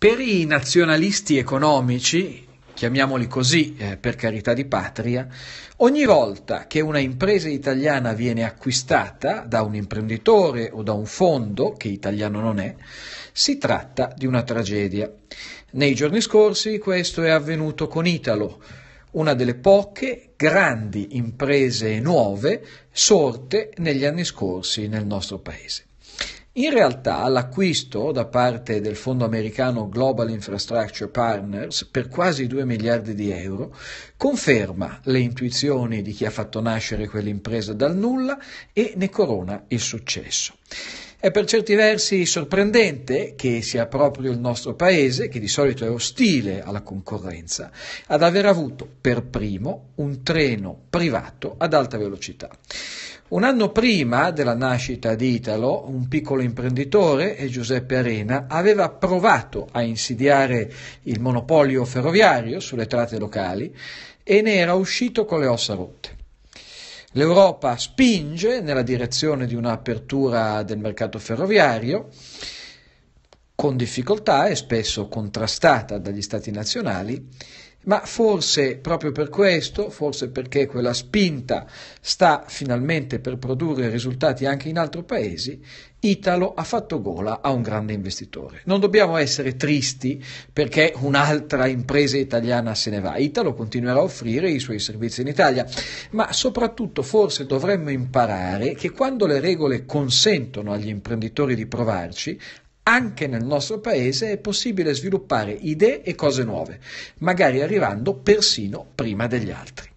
Per i nazionalisti economici, chiamiamoli così eh, per carità di patria, ogni volta che una impresa italiana viene acquistata da un imprenditore o da un fondo, che italiano non è, si tratta di una tragedia. Nei giorni scorsi questo è avvenuto con Italo, una delle poche grandi imprese nuove sorte negli anni scorsi nel nostro paese. In realtà l'acquisto da parte del fondo americano Global Infrastructure Partners per quasi 2 miliardi di euro conferma le intuizioni di chi ha fatto nascere quell'impresa dal nulla e ne corona il successo. È per certi versi sorprendente che sia proprio il nostro paese, che di solito è ostile alla concorrenza, ad aver avuto per primo un treno privato ad alta velocità. Un anno prima della nascita di Italo, un piccolo imprenditore, Giuseppe Arena, aveva provato a insidiare il monopolio ferroviario sulle tratte locali e ne era uscito con le ossa rotte. L'Europa spinge nella direzione di un'apertura del mercato ferroviario con difficoltà e spesso contrastata dagli stati nazionali ma forse proprio per questo, forse perché quella spinta sta finalmente per produrre risultati anche in altri paesi, Italo ha fatto gola a un grande investitore. Non dobbiamo essere tristi perché un'altra impresa italiana se ne va. Italo continuerà a offrire i suoi servizi in Italia, ma soprattutto forse dovremmo imparare che quando le regole consentono agli imprenditori di provarci, anche nel nostro paese è possibile sviluppare idee e cose nuove, magari arrivando persino prima degli altri.